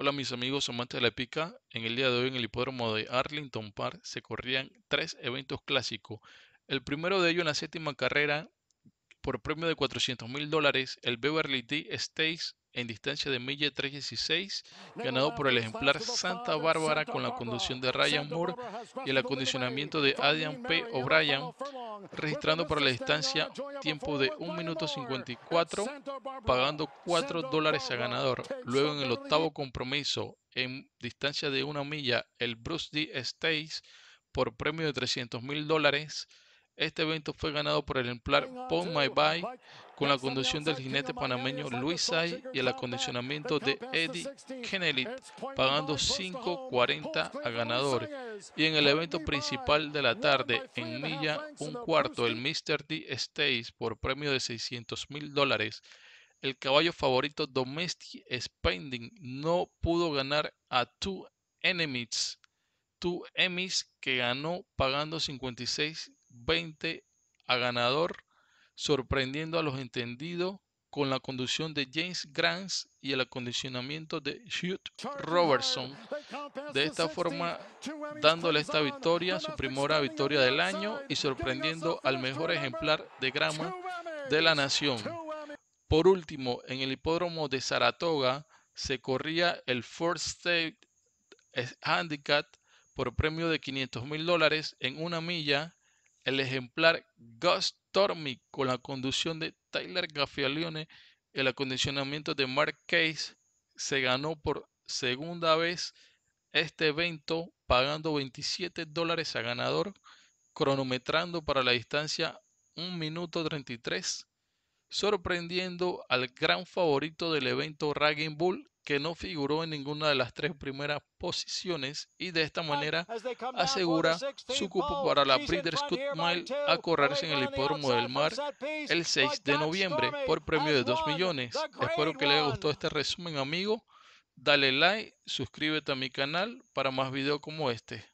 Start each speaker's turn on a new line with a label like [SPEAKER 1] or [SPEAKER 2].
[SPEAKER 1] Hola mis amigos amantes de la pica. En el día de hoy en el hipódromo de Arlington Park se corrían tres eventos clásicos. El primero de ellos en la séptima carrera por premio de 400 mil dólares, el Beverly D. Stakes en distancia de milla 316, ganado por el ejemplar Santa Bárbara con la conducción de Ryan Moore y el acondicionamiento de Adrian P. O'Brien, registrando para la distancia tiempo de 1 minuto 54, pagando 4 dólares a ganador. Luego en el octavo compromiso, en distancia de una milla, el Bruce D. Stays por premio de 300 mil dólares este evento fue ganado por el ejemplar Pon My Bye con la conducción del jinete panameño Luis Sai y el acondicionamiento de Eddie Kennelly, pagando 5.40 a ganadores. Y en el evento principal de la tarde, en milla un cuarto, el Mr. D Stays por premio de 600 mil dólares. El caballo favorito Domestic Spending no pudo ganar a Two Enemies, Two Emmys que ganó pagando 56 20 a ganador, sorprendiendo a los entendidos con la conducción de James Grants y el acondicionamiento de Hugh Robertson. De esta forma, dándole esta victoria, su primera victoria del año y sorprendiendo al mejor ejemplar de grama de la nación. Por último, en el hipódromo de Saratoga se corría el First State Handicap por premio de 500 mil dólares en una milla el ejemplar Ghost Stormy con la conducción de Tyler Gaffialione, el acondicionamiento de Mark Case se ganó por segunda vez este evento pagando 27 dólares a ganador, cronometrando para la distancia 1 minuto 33, sorprendiendo al gran favorito del evento Ragging Bull que no figuró en ninguna de las tres primeras posiciones y de esta manera asegura su cupo para la Breeders' Cup Mile a correrse en el Hipódromo del Mar el 6 de noviembre por premio de 2 millones. Espero que les haya gustado este resumen, amigo. Dale like, suscríbete a mi canal para más videos como este.